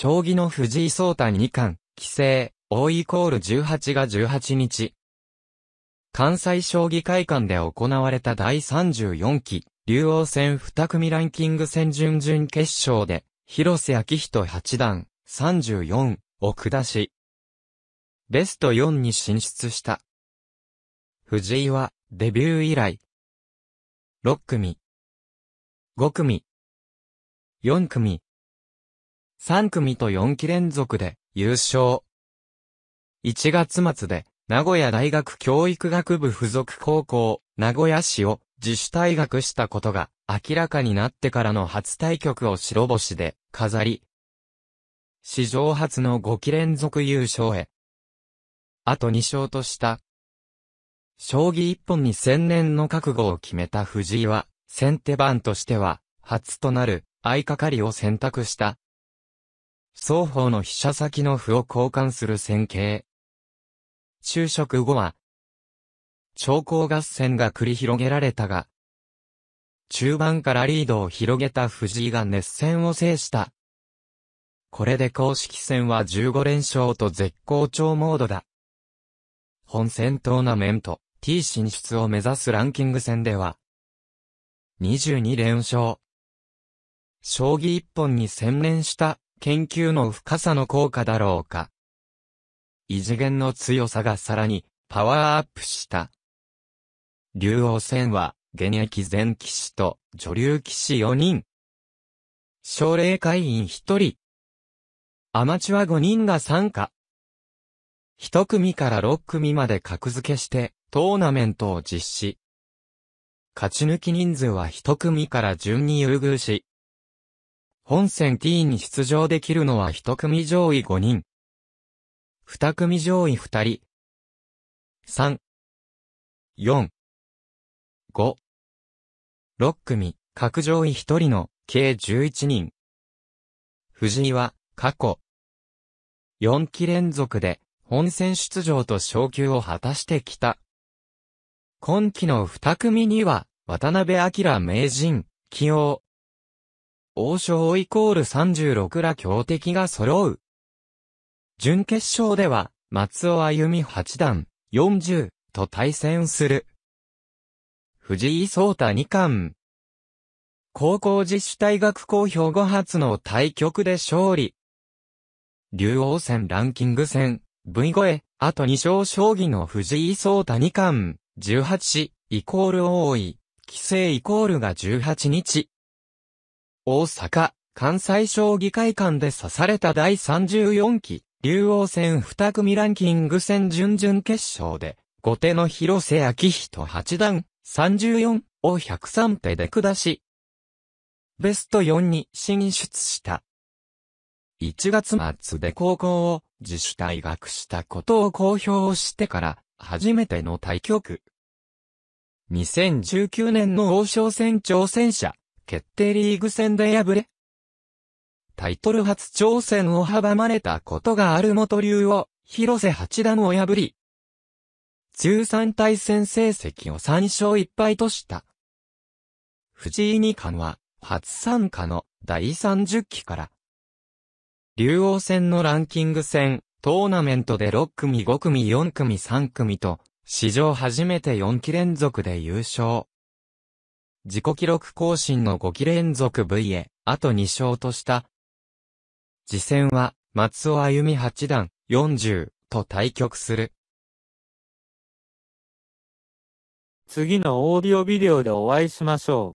将棋の藤井聡太二冠、棋聖、大イコール18が18日。関西将棋会館で行われた第34期、竜王戦二組ランキング戦準々決勝で、広瀬明人八段、34を下し、ベスト4に進出した。藤井は、デビュー以来、6組、5組、4組、3組と4期連続で優勝。1月末で、名古屋大学教育学部附属高校、名古屋市を自主退学したことが明らかになってからの初対局を白星で飾り、史上初の5期連続優勝へ。あと2勝とした。将棋一本に専念の覚悟を決めた藤井は、先手番としては、初となる、相掛かりを選択した。双方の飛車先の歩を交換する戦型。昼食後は、長考合戦が繰り広げられたが、中盤からリードを広げた藤井が熱戦を制した。これで公式戦は15連勝と絶好調モードだ。本戦トーナメント T 進出を目指すランキング戦では、22連勝。将棋1本に専念した研究の深さの効果だろうか。異次元の強さがさらにパワーアップした。竜王戦は現役全騎士と女流騎士4人。奨励会員1人。アマチュア5人が参加。1組から6組まで格付けしてトーナメントを実施。勝ち抜き人数は1組から順に優遇し、本戦 T に出場できるのは1組上位5人。2組上位2人。3、4、5、6組、各上位1人の計11人。藤井は過去4期連続で本戦出場と昇級を果たしてきた。今期の2組には渡辺明名人起用。王将イコール36ら強敵が揃う。準決勝では、松尾歩み八段、40と対戦する。藤井聡太二冠。高校自主大学公表5発の対局で勝利。竜王戦ランキング戦、v 越え、あと2勝将棋の藤井聡太二冠、18、イコール多い、規制イコールが18日。大阪、関西省議会館で刺された第34期、竜王戦2組ランキング戦準々決勝で、後手の広瀬明人八段、34を103手で下し、ベスト4に進出した。1月末で高校を自主退学したことを公表してから初めての対局。2019年の王将戦挑戦者決定リーグ戦で敗れ、タイトル初挑戦を阻まれたことがある元竜を、広瀬八段を破り、13対戦成績を3勝1敗とした。藤井二冠は、初参加の第30期から、竜王戦のランキング戦、トーナメントで6組5組4組3組と、史上初めて4期連続で優勝。自己記録更新の5期連続 V へ、あと2勝とした。次戦は、松尾歩八段、40、と対局する。次のオーディオビデオでお会いしましょう。